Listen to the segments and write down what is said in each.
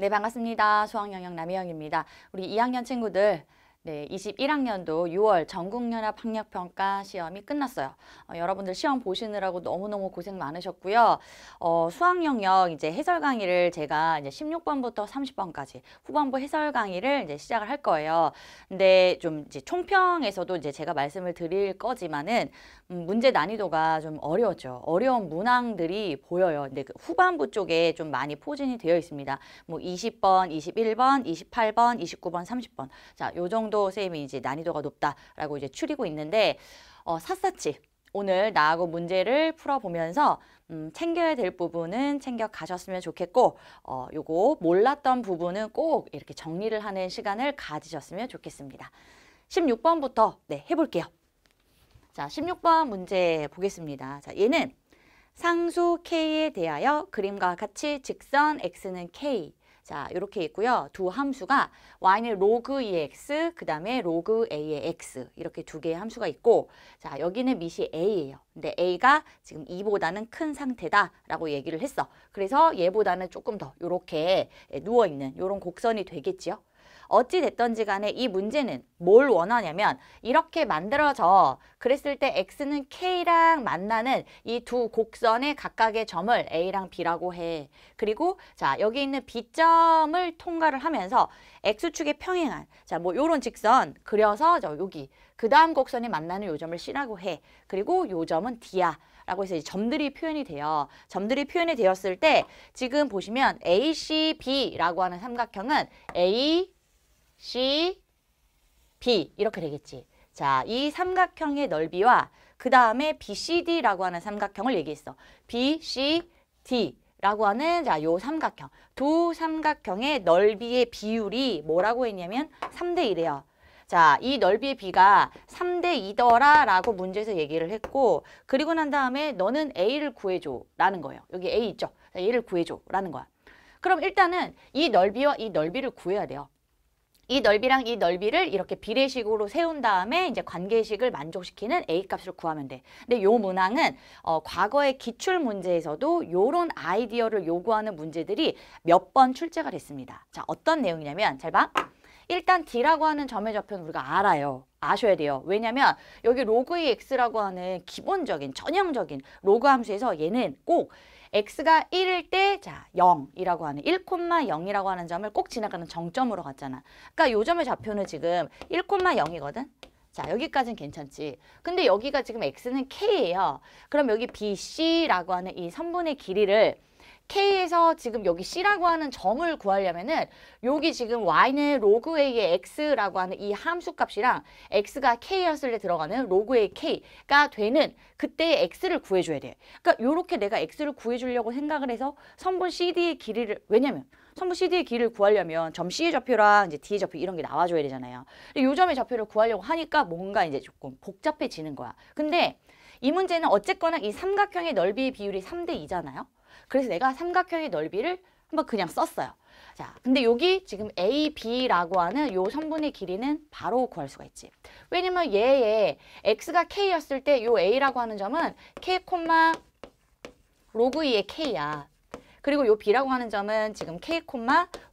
네, 반갑습니다. 수학영역 남희영입니다. 우리 2학년 친구들 네, 21학년도 6월 전국연합 학력평가 시험이 끝났어요. 어, 여러분들 시험 보시느라고 너무너무 고생 많으셨고요. 어, 수학 영역 이제 해설 강의를 제가 이제 16번부터 30번까지 후반부 해설 강의를 이제 시작을 할 거예요. 근데 좀 이제 총평에서도 이제 제가 말씀을 드릴 거지만은 음, 문제 난이도가 좀 어려웠죠. 어려운 문항들이 보여요. 근데 그 후반부 쪽에 좀 많이 포진이 되어 있습니다. 뭐 20번, 21번, 28번, 29번, 30번. 자, 요 정도 또 선생님이 이제 난이도가 높다라고 이제 추리고 있는데 어, 샅샅이 오늘 나하고 문제를 풀어보면서 음, 챙겨야 될 부분은 챙겨 가셨으면 좋겠고 어, 요거 몰랐던 부분은 꼭 이렇게 정리를 하는 시간을 가지셨으면 좋겠습니다. 16번부터 네, 해볼게요. 자, 16번 문제 보겠습니다. 자, 얘는 상수 K에 대하여 그림과 같이 직선 X는 K, 자, 이렇게 있고요. 두 함수가 y는 로그 g ex, 그 다음에 로그 g a의 x 이렇게 두 개의 함수가 있고 자, 여기는 미시 a예요. 근데 a가 지금 2보다는 큰 상태다라고 얘기를 했어. 그래서 얘보다는 조금 더 이렇게 예, 누워있는 이런 곡선이 되겠지요. 어찌 됐던지 간에 이 문제는 뭘 원하냐면 이렇게 만들어져 그랬을 때 x는 k랑 만나는 이 두 곡선의 각각의 점을 a랑 b라고 해. 그리고 자 여기 있는 b점을 통과를 하면서 x축에 평행한 자뭐 요런 직선 그려서 저 여기 그 다음 곡선이 만나는 요점을 c라고 해. 그리고 요점은 d야. 라고 해서 점들이 표현이 돼요. 점들이 표현이 되었을 때 지금 보시면 ACB라고 하는 삼각형은 A, C, B 이렇게 되겠지. 자, 이 삼각형의 넓이와 그 다음에 BCD라고 하는 삼각형을 얘기했어. BCD라고 하는 자, 요 삼각형. 두 삼각형의 넓이의 비율이 뭐라고 했냐면 3대 1이에요. 자, 이 넓이의 비가 3대 2더라 라고 문제에서 얘기를 했고 그리고 난 다음에 너는 A를 구해줘 라는 거예요. 여기 A 있죠? A를 구해줘 라는 거야. 그럼 일단은 이 넓이와 이 넓이를 구해야 돼요. 이 넓이랑 이 넓이를 이렇게 비례식으로 세운 다음에 이제 관계식을 만족시키는 A값을 구하면 돼. 근데 요 문항은 어, 과거의 기출 문제에서도 요런 아이디어를 요구하는 문제들이 몇 번 출제가 됐습니다. 자, 어떤 내용이냐면 잘 봐. 일단 D라고 하는 점의 좌표는 우리가 알아요. 아셔야 돼요. 왜냐면 여기 로그 2x라고 하는 기본적인 전형적인 로그 함수에서 얘는 꼭 x가 1일 때 자, 0이라고 하는 1,0이라고 하는 점을 꼭 지나가는 정점으로 갔잖아. 그러니까 요 점의 좌표는 지금 1,0이거든. 자, 여기까지는 괜찮지. 근데 여기가 지금 x는 k예요. 그럼 여기 bc라고 하는 이선분의 길이를 K에서 지금 여기 C라고 하는 점을 구하려면은 여기 지금 Y는 로그 A의 X라고 하는 이 함수 값이랑 X가 K였을 때 들어가는 로그 A K가 되는 그때의 X를 구해줘야 돼. 그러니까 이렇게 내가 X를 구해주려고 생각을 해서 선분 CD의 길이를 왜냐면 선분 CD의 길이를 구하려면 점 C의 좌표랑 이제 D의 좌표 이런 게 나와줘야 되잖아요. 이 점의 좌표를 구하려고 하니까 뭔가 이제 조금 복잡해지는 거야. 근데 이 문제는 어쨌거나 이 삼각형의 넓이의 비율이 3 대이잖아요 그래서 내가 삼각형의 넓이를 한번 그냥 썼어요. 자, 근데 여기 지금 A, B라고 하는 요 성분의 길이는 바로 구할 수가 있지. 왜냐면 얘의 X가 K였을 때 요 A라고 하는 점은 K, 로그 2의 K야. 그리고 요 B라고 하는 점은 지금 K,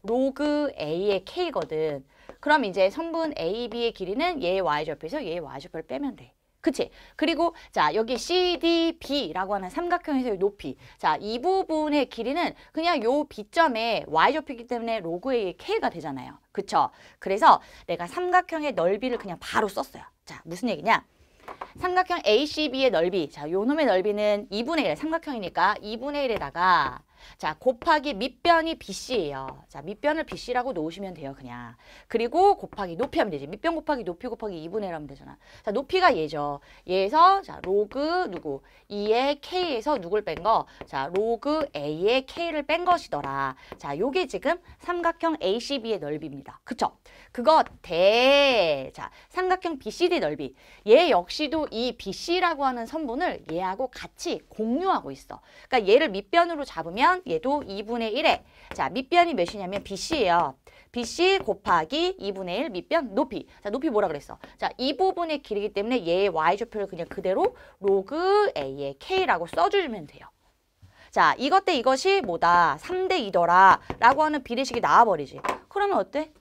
로그 A의 K거든. 그럼 이제 성분 AB의 길이는 얘의 Y좌표에서 얘의 Y좌표를 빼면 돼. 그치? 그리고 자 여기 CDB라고 하는 삼각형에서의 높이 자 이 부분의 길이는 그냥 요 비점에 Y좌표이기 때문에 로그의 K가 되잖아요. 그쵸? 그래서 내가 삼각형의 넓이를 그냥 바로 썼어요. 자 무슨 얘기냐? 삼각형 ACB의 넓이 자 요놈의 넓이는 2분의 1 삼각형이니까 2분의 1에다가 자, 곱하기 밑변이 BC예요. 자, 밑변을 BC라고 놓으시면 돼요, 그냥. 그리고 곱하기 높이 하면 되지. 밑변 곱하기 높이 곱하기 2분의 1 하면 되잖아. 자, 높이가 얘죠. 얘에서 자, 로그 누구? 2의 K에서 누굴 뺀 거? 자, 로그 A의 K를 뺀 것이더라. 자, 요게 지금 삼각형 ACB의 넓이입니다. 그쵸? 그거 대. 자, 삼각형 BCD 넓이. 얘 역시도 이 BC라고 하는 선분을 얘하고 같이 공유하고 있어. 그러니까 얘를 밑변으로 잡으면 그면 얘도 2분의 1에 자 밑변이 몇이냐면 BC예요. BC 곱하기 2분의 1 밑변 높이. 자 높이 뭐라 그랬어? 자 이 부분의 길이기 때문에 얘의 y좌표를 그냥 그대로 로그 a의 k라고 써주면 돼요. 자 이것 때 이것이 뭐다 3대 2더라 라고 하는 비례식이 나와버리지. 그러면 어때?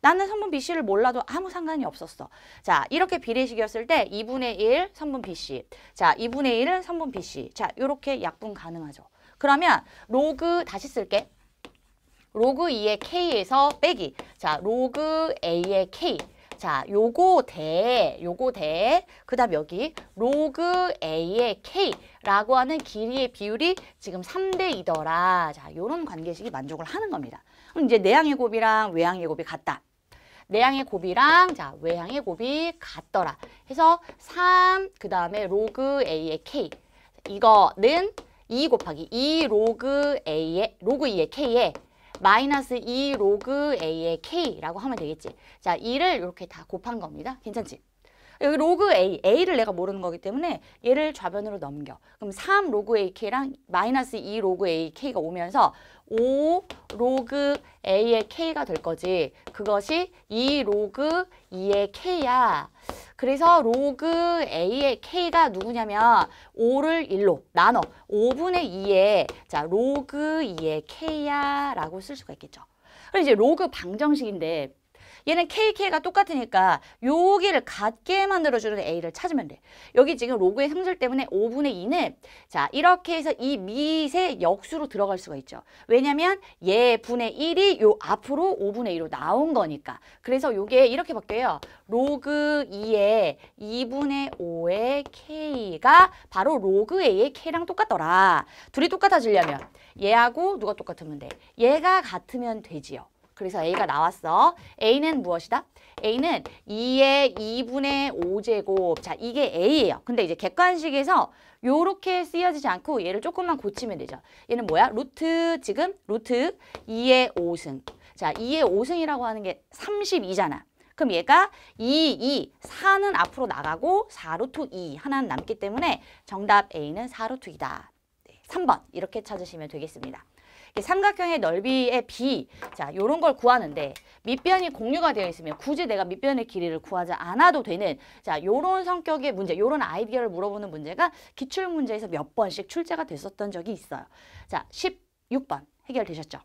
나는 성분 BC를 몰라도 아무 상관이 없었어. 자, 이렇게 비례식이었을 때 2분의 1 성분 BC. 자, 2분의 1은 성분 BC. 자, 이렇게 약분 가능하죠. 그러면 로그 다시 쓸게. 로그 2의 k에서 빼기. 자, 로그 a의 k. 자, 요거 대, 요거 대, 그 다음 여기 로그 a의 k라고 하는 길이의 비율이 지금 3대 2더라. 자, 요런 관계식이 만족을 하는 겁니다. 그럼 이제 내항의 곱이랑 외항의 곱이 같다. 내항의 곱이랑 자 외항의 곱이 같더라. 해서 3, 그 다음에 로그 a의 k. 이거는 2 곱하기 2 로그 A의 로그 2의 K에 마이너스 2 로그 A의 K라고 하면 되겠지. 자, 2를 이렇게 다 곱한 겁니다. 괜찮지? 여기 로그 A, A를 내가 모르는 거기 때문에 얘를 좌변으로 넘겨. 그럼 3 로그 AK랑 마이너스 2 로그 AK가 오면서 5 로그 A의 K가 될 거지. 그것이 2 로그 2의 K야. 그래서 로그 A의 K가 누구냐면 5를 1로 나눠 5분의 2에 자 로그 2의 K야 라고 쓸 수가 있겠죠. 그럼 이제 로그 방정식인데 얘는 KK가 똑같으니까 여기를 같게 만들어주는 A를 찾으면 돼. 여기 지금 로그의 상절 때문에 5분의 2는 자 이렇게 해서 이 밑의 역수로 들어갈 수가 있죠. 왜냐면 얘 분의 1이 요 앞으로 5분의 2로 나온 거니까. 그래서 요게 이렇게 바뀌어요. 로그 2의 2분의 5의 K가 바로 로그 A의 K랑 똑같더라. 둘이 똑같아지려면 얘하고 누가 똑같으면 돼? 얘가 같으면 되지요. 그래서 A가 나왔어. A는 무엇이다? A는 2의 2분의 5제곱. 자, 이게 A예요. 근데 이제 객관식에서 요렇게 쓰여지지 않고 얘를 조금만 고치면 되죠. 얘는 뭐야? 루트, 지금 루트 2의 5승. 자, 2의 5승이라고 하는 게 32잖아. 그럼 얘가 2, 2, 4는 앞으로 나가고 4루트 2 하나는 남기 때문에 정답 A는 4루트 2다. 3번 이렇게 찾으시면 되겠습니다. 삼각형의 넓이의 b 자 이런 걸 구하는데 밑변이 공유가 되어 있으면 굳이 내가 밑변의 길이를 구하지 않아도 되는 자 요런 성격의 문제 요런 아이디어를 물어보는 문제가 기출문제에서 몇 번씩 출제가 됐었던 적이 있어요 자 16번 해결되셨죠